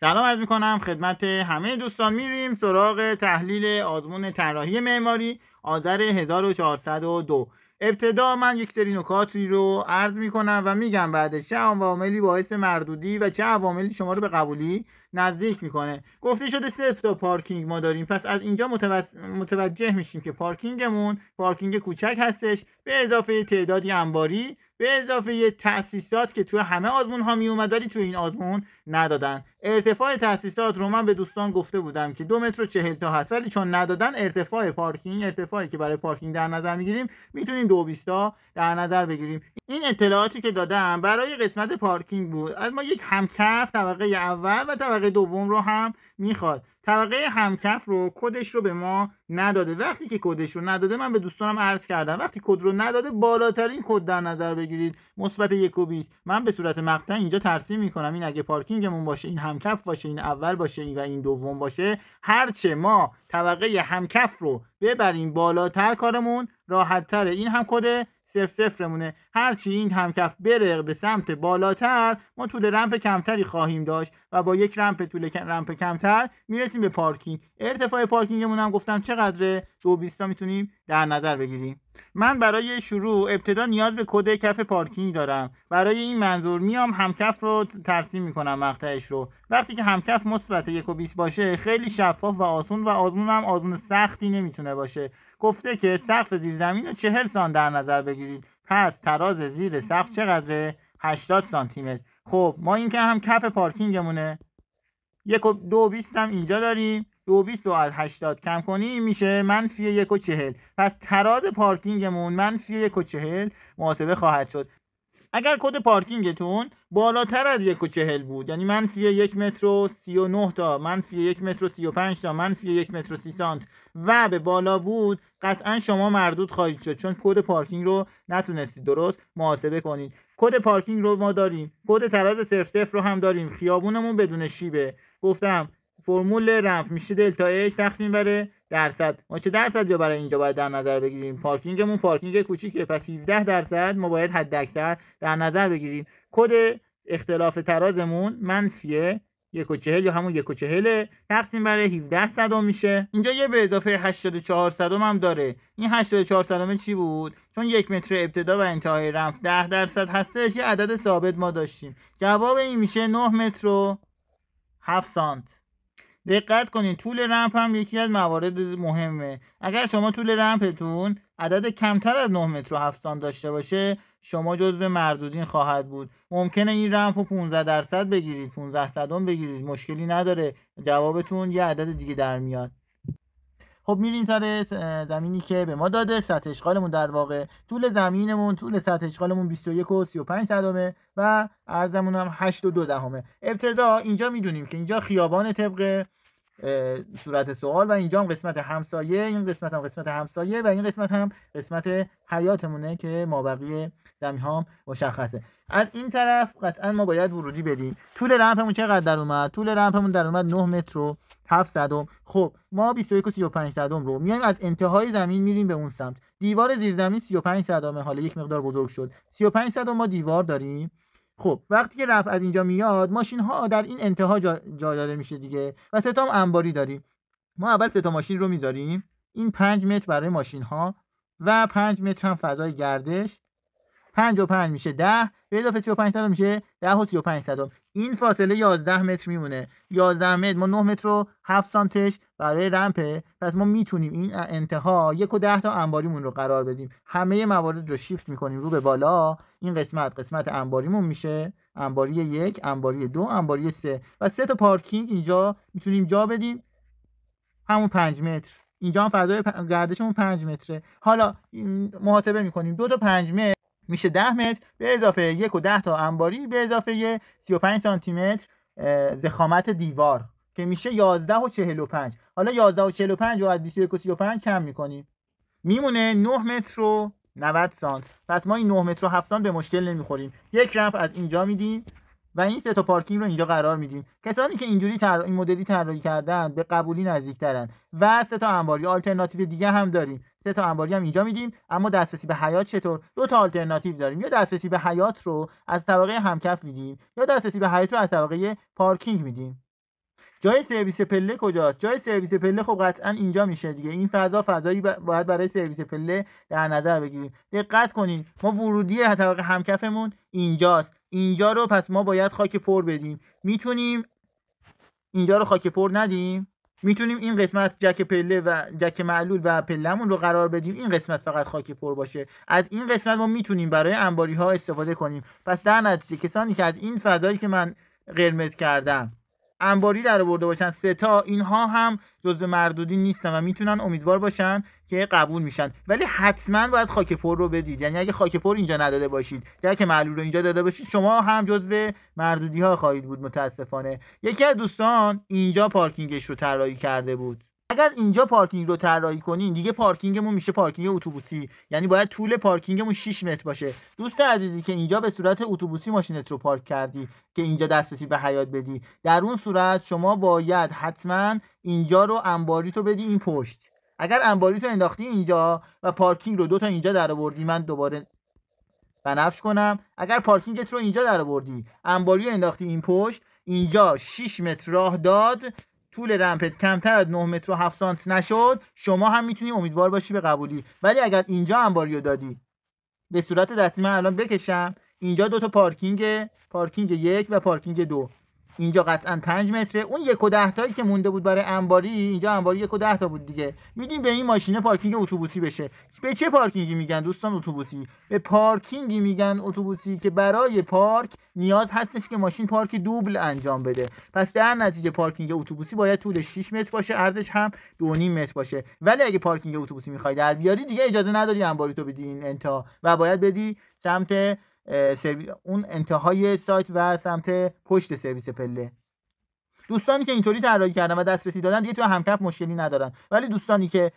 سلام عرض میکنم خدمت همه دوستان میریم سراغ تحلیل آزمون طراحی معماری آذر 1402 ابتدا من یک سری نکاتی رو عرض میکنم و میگم بعدش چه عواملی باعث مردودی و چه عواملی شما رو به قبولی نزدیک میکنه گفته شده سه تا پارکینگ ما داریم پس از اینجا متوجه میشیم که پارکینگمون پارکینگ کوچک هستش به اضافه تعدادی انباری به اضافه تاسیسات که توی همه آزمون ها می اومد ولی توی این آزمون ندادن ارتفاع تاسیسات رو من به دوستان گفته بودم که دو متر و چهل تا هست ولی چون ندادن ارتفاع پارکینگ ارتفاعی که برای پارکینگ در نظر میگیریم میتونیم دو بیستا در نظر بگیریم این اطلاعاتی که دادم برای قسمت پارکینگ بود از ما یک همکف طبقه اول و طبقه دوم رو هم میخواد طبقه همکف رو کدش رو به ما نداده وقتی که کدش رو نداده من به دوستانم عرض کردم وقتی کد رو نداده بالاترین کد در نظر بگیرید مثبت یک و بیست من به صورت مقطع اینجا ترسیم میکنم این اگه پارکینگمون باشه این همکف باشه این اول باشه این و این دوم باشه هرچه ما طبقه همکف رو ببریم بالاتر کارمون راحت این هم کد صفر صفرمونه هرچی این همکف برق به سمت بالاتر ما طول رمپ کمتری خواهیم داشت و با یک رمپ طول رمپ کمتر میرسیم به پارکینگ ارتفاع پارکینگمون هم گفتم چقدره دو بیستا میتونیم در نظر بگیریم من برای شروع ابتدا نیاز به کد کف پارکینگ دارم برای این منظور میام همکف رو ترسیم میکنم مقطعش رو وقتی که همکف مثبت یک و 20 باشه خیلی شفاف و آسون و آزمون هم آزمون سختی نمیتونه باشه گفته که سقف زیرزمین رو چهل سان در نظر بگیرید پس تراز زیر صفت چقدره؟ 80 سانتیمه خب ما این که هم کف پارکینگمونه 2 بیست هم اینجا داریم 2 بیست دو از 80 کم کنیم میشه منفیه 1.40 پس تراز پارکینگمون منفیه 1.40 مواسبه خواهد شد اگر کد پارکینگتون بالاتر از یک و چهل بود یعنی منفی یک متر و سی و نه تا منفی یک متر و سی و پنج تا منفی یک متر و سی سانت و به بالا بود قطعا شما مردود خواهید شد چون کد پارکینگ رو نتونستید درست محاسبه کنید کد پارکینگ رو ما داریم کد تراز صرف رو هم داریم خیابونمون بدون شیبه گفتم فرمول رنف میشه دلتا اچ تقسیم بر درصد ما چه درصد جا برای اینجا باید در نظر بگیریم پارکینگمون پارکینگ کوچیکه پس 17 درصد ما باید حد اکثر در نظر بگیریم کد اختلاف ترازمون منفیه یک و چهل یا همون یک و چهله تقسیم بر 17 صدام میشه اینجا یه به اضافه 84 صدام هم داره این 84 صدام چی بود چون یک متر ابتدا و انتهای رمپ 10 درصد هستش یه عدد ثابت ما داشتیم جواب این میشه 9 متر و 7 سانت دقت کنید طول رمپ هم یکی از موارد مهمه اگر شما طول رمپتون عدد کمتر از 9 متر و داشته باشه شما جزو مردودین خواهد بود ممکنه این رمپ رو 15 درصد بگیرید 15 صدم بگیرید مشکلی نداره جوابتون یه عدد دیگه در میاد خب میریم سر زمینی که به ما داده سطح اشغالمون در واقع طول زمینمون طول سطح اشغالمون 21 و 35 صدامه و عرضمون هم 8 و 2 دهمه ابتدا اینجا میدونیم که اینجا خیابان طبقه صورت سوال و اینجا هم قسمت همسایه این قسمت هم قسمت همسایه و این قسمت هم قسمت حیاتمونه که مابقی زمین ها مشخصه از این طرف قطعا ما باید ورودی بدیم طول رمپمون چقدر در اومد طول رمپمون در اومد 9 متر و 7 صدم خب ما 21 و 35 صدم رو میایم از انتهای زمین میریم به اون سمت دیوار زیر زیرزمین 35 صدمه حالا یک مقدار بزرگ شد 35 صدوم ما دیوار داریم خب وقتی که رفت از اینجا میاد ماشین ها در این انتها جا, جا داده میشه دیگه و سه تا انباری داریم ما اول سه تا ماشین رو میذاریم این 5 متر برای ماشین ها و 5 متر هم فضای گردش 5 و 5 میشه 10 به اضافه 35 صدام میشه 10 و 35 صدام این فاصله 11 متر میمونه 11 متر ما 9 متر و 7 سانتش برای رمپه پس ما میتونیم این انتها یک و 10 تا انباریمون رو قرار بدیم همه موارد رو شیفت میکنیم رو به بالا این قسمت قسمت انباریمون میشه انباری یک انباری دو انباری سه و سه تا پارکینگ اینجا میتونیم جا بدیم همون 5 متر اینجا هم فضای گردشمون 5 متره حالا محاسبه میکنیم دو تا 5 متر میشه 10 متر به اضافه یک و 10 تا انباری به اضافه 35 سانتی متر زخامت دیوار که میشه 11 و 45 حالا 11 و 45 و از 21 و 35 کم میکنیم میمونه 9 متر و 90 سانت پس ما این 9 متر و 7 سانت به مشکل نمیخوریم یک رمپ از اینجا میدیم و این سه تا پارکینگ رو اینجا قرار میدیم کسانی که اینجوری تر... این مدلی طراحی کردن به قبولی نزدیکترن و سه تا انباری آلترناتیو دیگه هم داریم سه تا انباری هم اینجا میدیم اما دسترسی به حیات چطور دو تا آلترناتیو داریم یا دسترسی به حیات رو از طبقه همکف میدیم یا دسترسی به حیات رو از طبقه پارکینگ میدیم جای سرویس پله کجاست جای سرویس پله خب قطعا اینجا میشه دیگه این فضا فضایی باید برای سرویس پله در نظر بگیریم دقت کنین ما ورودی طبقه همکفمون اینجاست اینجا رو پس ما باید خاک پر بدیم میتونیم اینجا رو خاک پر ندیم میتونیم این قسمت جک پله و جک معلول و پلهمون رو قرار بدیم این قسمت فقط خاک پر باشه از این قسمت ما میتونیم برای انباری ها استفاده کنیم پس در نتیجه کسانی که از این فضایی که من قرمز کردم انباری در برده باشن سه تا اینها هم جزء مردودی نیستن و میتونن امیدوار باشن که قبول میشن ولی حتما باید خاک پر رو بدید یعنی اگه خاک پر اینجا نداده باشید یا که معلول رو اینجا داده باشید شما هم جزء مردودی ها خواهید بود متاسفانه یکی از دوستان اینجا پارکینگش رو طراحی کرده بود اگر اینجا پارکینگ رو طراحی کنین دیگه پارکینگمون میشه پارکینگ اتوبوسی یعنی باید طول پارکینگمون 6 متر باشه دوست عزیزی که اینجا به صورت اتوبوسی ماشینت رو پارک کردی که اینجا دسترسی به حیات بدی در اون صورت شما باید حتما اینجا رو انباریتو بدی این پشت اگر انباریتو انداختی اینجا و پارکینگ رو دو تا اینجا در آوردی من دوباره بنفش کنم اگر پارکینگت رو اینجا در انباری انداختی این پشت اینجا 6 متر راه داد طول رمپت کمتر از 9 متر و 7 سانت نشد شما هم میتونی امیدوار باشی به قبولی ولی اگر اینجا انباریو دادی به صورت دستی من الان بکشم اینجا دو تا پارکینگ پارکینگ یک و پارکینگ دو اینجا قطعا 5 متره اون یک و ده تایی که مونده بود برای انباری اینجا انباری یک و ده تا بود دیگه میدیم به این ماشین پارکینگ اتوبوسی بشه به چه پارکینگی میگن دوستان اتوبوسی به پارکینگی میگن اتوبوسی که برای پارک نیاز هستش که ماشین پارک دوبل انجام بده پس در نتیجه پارکینگ اتوبوسی باید طول 6 متر باشه ارزش هم 2.5 متر باشه ولی اگه پارکینگ اتوبوسی میخوای در بیاری دیگه اجازه نداری انباری تو بدی این انتها و باید بدی سمت اون انتهای سایت و سمت پشت سرویس پله دوستانی که اینطوری طراحی کردن و دسترسی دادن دیگه تو همکف مشکلی ندارن ولی دوستانی که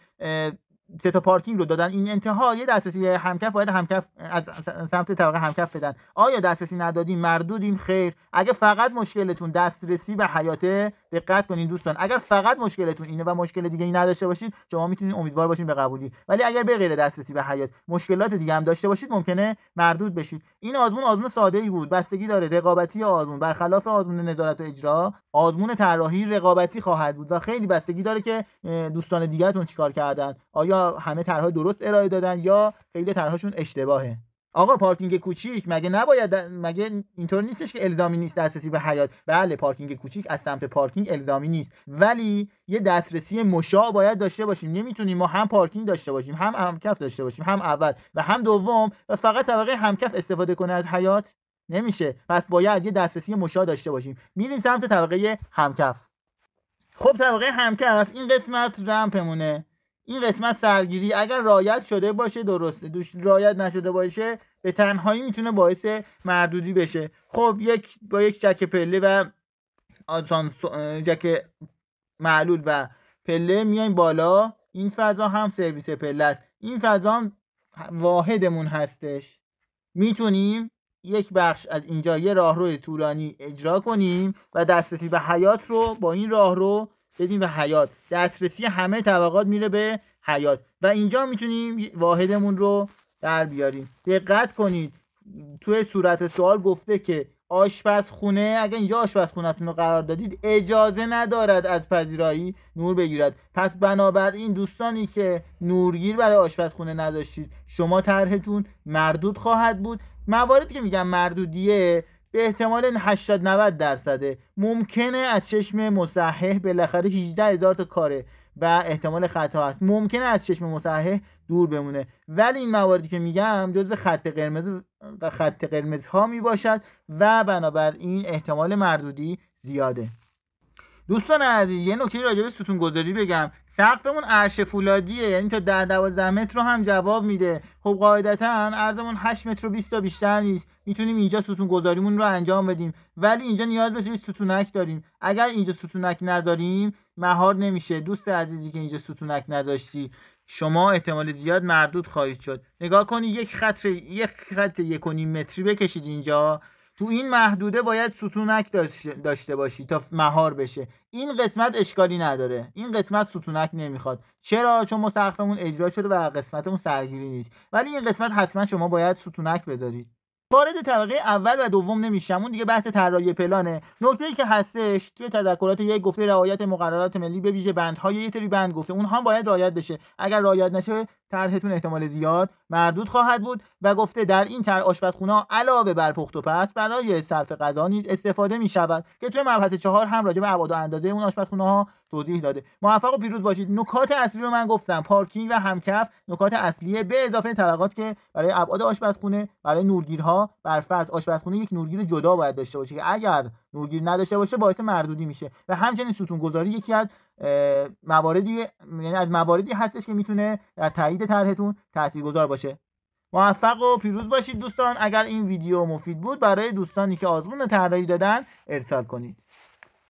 سه تا پارکینگ رو دادن این انتها دسترسی همکف باید همکف از سمت طبقه همکف بدن آیا دسترسی ندادیم مردودیم خیر اگه فقط مشکلتون دسترسی به حیاته دقت کنین دوستان اگر فقط مشکلتون اینه و مشکل دیگه ای نداشته باشید شما میتونید امیدوار باشین به قبولی ولی اگر به غیر دسترسی به حیات مشکلات دیگه هم داشته باشید ممکنه مردود بشید این آزمون آزمون ساده ای بود بستگی داره رقابتی آزمون برخلاف آزمون نظارت و اجرا آزمون طراحی رقابتی خواهد بود و خیلی بستگی داره که دوستان تون چیکار کردن آیا همه طرحها درست ارائه دادن یا خیلی طرحشون اشتباهه آقا پارکینگ کوچیک مگه نباید مگه اینطور نیستش که الزامی نیست دسترسی به حیات بله پارکینگ کوچیک از سمت پارکینگ الزامی نیست ولی یه دسترسی مشاع باید داشته باشیم نمیتونیم ما هم پارکینگ داشته باشیم هم همکف داشته باشیم هم اول و هم دوم و فقط طبقه همکف استفاده کنه از حیات نمیشه پس باید یه دسترسی مشاع داشته باشیم میریم سمت طبقه همکف خب طبقه همکف این قسمت رمپمونه این قسمت سرگیری اگر رایت شده باشه درسته دوش رایت نشده باشه به تنهایی میتونه باعث مردودی بشه خب یک با یک جک پله و آسان جک معلول و پله میایم بالا این فضا هم سرویس پله است این فضا هم واحدمون هستش میتونیم یک بخش از اینجا یه راهرو طولانی اجرا کنیم و دسترسی به حیات رو با این راهرو بدیم به حیات دسترسی همه طبقات میره به حیات و اینجا میتونیم واحدمون رو در بیاریم دقت کنید توی صورت سوال گفته که آشپزخونه اگر اینجا آشپزخونهتون رو قرار دادید اجازه ندارد از پذیرایی نور بگیرد پس بنابراین دوستانی که نورگیر برای آشپزخونه نداشتید شما طرحتون مردود خواهد بود مواردی که میگم مردودیه به احتمال 80 90 درصده ممکنه از چشم مصحح بالاخره 18 هزار تا کاره و احتمال خطا هست ممکنه از چشم مصحح دور بمونه ولی این مواردی که میگم جز خط قرمز و خط قرمز ها می باشد و بنابراین احتمال مردودی زیاده دوستان عزیز یه نکته راجع به ستون گذاری بگم سقفمون عرش فولادیه یعنی تا 10 12 متر رو هم جواب میده خب قاعدتا عرضمون 8 متر و 20 تا بیشتر نیست میتونیم اینجا ستون گذاریمون رو انجام بدیم ولی اینجا نیاز به ستونک داریم اگر اینجا ستونک نذاریم مهار نمیشه دوست عزیزی که اینجا ستونک نذاشتی شما احتمال زیاد مردود خواهید شد نگاه کنی یک خط یک خط یک و نیم متری بکشید اینجا تو این محدوده باید ستونک داشته باشی تا مهار بشه این قسمت اشکالی نداره این قسمت ستونک نمیخواد چرا چون ما اجرا شده و قسمتمون سرگیری نیست ولی این قسمت حتما شما باید ستونک بذارید وارد طبقه اول و دوم نمیشم اون دیگه بحث طراحی پلانه نکته ای که هستش توی تذکرات یک گفته رعایت مقررات ملی به ویژه بندهای یه سری بند گفته اونها باید رعایت بشه اگر رعایت نشه طرحتون احتمال زیاد مردود خواهد بود و گفته در این طرح آشپزخونه علاوه بر پخت و پس برای صرف غذا نیز استفاده می شود که توی مبحث چهار هم راجع به ابعاد و اندازه اون آشپزخونه ها توضیح داده موفق و پیروز باشید نکات اصلی رو من گفتم پارکینگ و همکف نکات اصلیه به اضافه طبقات که برای ابعاد آشپزخونه برای نورگیرها بر فرض آشپزخونه یک نورگیر جدا باید داشته باشه که اگر نورگیر نداشته باشه باعث مردودی میشه و همچنین ستون گذاری یکی از مواردی یعنی از مواردی هستش که میتونه در تایید طرحتون تاثیرگذار باشه موفق و پیروز باشید دوستان اگر این ویدیو مفید بود برای دوستانی که آزمون طراحی دادن ارسال کنید